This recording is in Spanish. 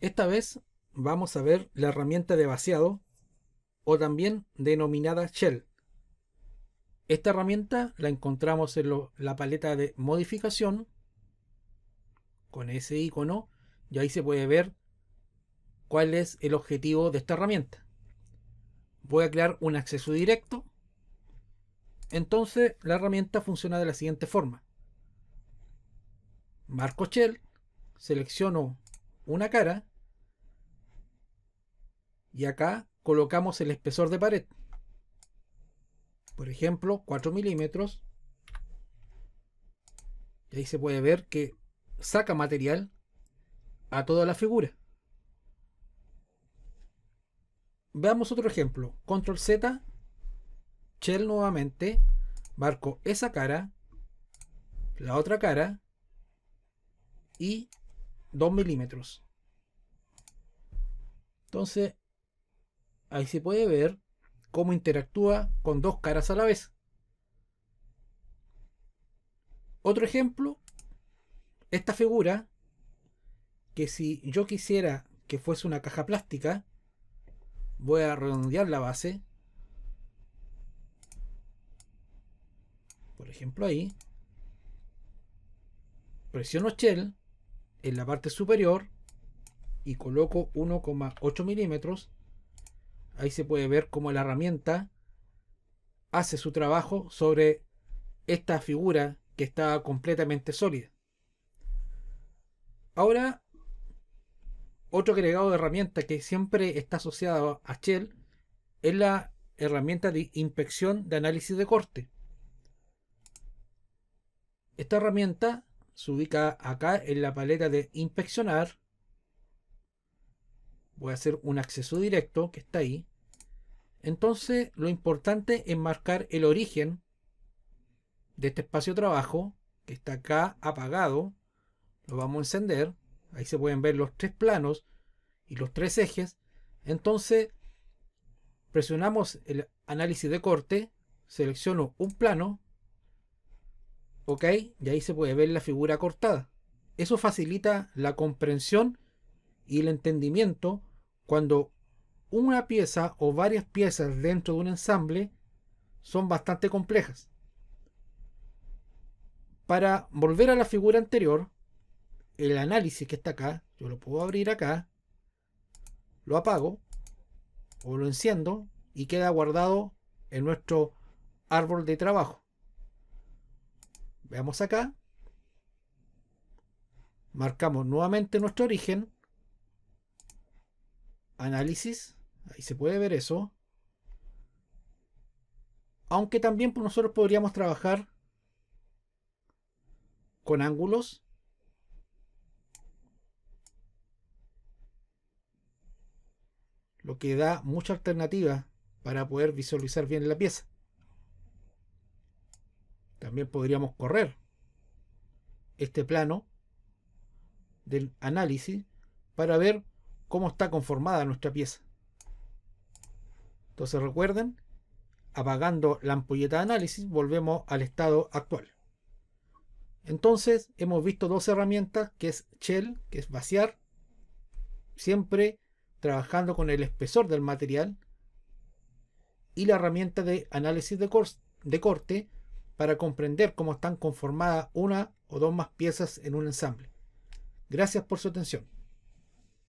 Esta vez vamos a ver la herramienta de vaciado o también denominada shell. Esta herramienta la encontramos en la paleta de modificación con ese icono y ahí se puede ver cuál es el objetivo de esta herramienta. Voy a crear un acceso directo. Entonces la herramienta funciona de la siguiente forma. Marco Shell, selecciono una cara y acá colocamos el espesor de pared. Por ejemplo, 4 milímetros. Y ahí se puede ver que saca material a toda la figura. Veamos otro ejemplo. Control Z, Shell nuevamente, marco esa cara, la otra cara y 2 milímetros. Entonces, ahí se puede ver cómo interactúa con dos caras a la vez. Otro ejemplo, esta figura, que si yo quisiera que fuese una caja plástica, voy a redondear la base. Por ejemplo ahí. Presiono Shell en la parte superior y coloco 1,8 milímetros, ahí se puede ver cómo la herramienta hace su trabajo sobre esta figura que está completamente sólida. Ahora, otro agregado de herramienta que siempre está asociado a Shell es la herramienta de inspección de análisis de corte. Esta herramienta se ubica acá en la paleta de inspeccionar. Voy a hacer un acceso directo que está ahí. Entonces lo importante es marcar el origen de este espacio de trabajo que está acá apagado. Lo vamos a encender. Ahí se pueden ver los tres planos y los tres ejes. Entonces presionamos el análisis de corte, selecciono un plano ¿ok? Y ahí se puede ver la figura cortada. Eso facilita la comprensión y el entendimiento cuando una pieza o varias piezas dentro de un ensamble son bastante complejas. Para volver a la figura anterior, el análisis que está acá, yo lo puedo abrir acá, lo apago o lo enciendo y queda guardado en nuestro árbol de trabajo. Veamos acá. Marcamos nuevamente nuestro origen. Análisis. Ahí se puede ver eso. Aunque también pues, nosotros podríamos trabajar con ángulos. Lo que da mucha alternativa para poder visualizar bien la pieza también podríamos correr este plano del análisis para ver cómo está conformada nuestra pieza. Entonces recuerden, apagando la ampolleta de análisis, volvemos al estado actual. Entonces hemos visto dos herramientas, que es shell, que es vaciar, siempre trabajando con el espesor del material, y la herramienta de análisis de, de corte, para comprender cómo están conformadas una o dos más piezas en un ensamble. Gracias por su atención.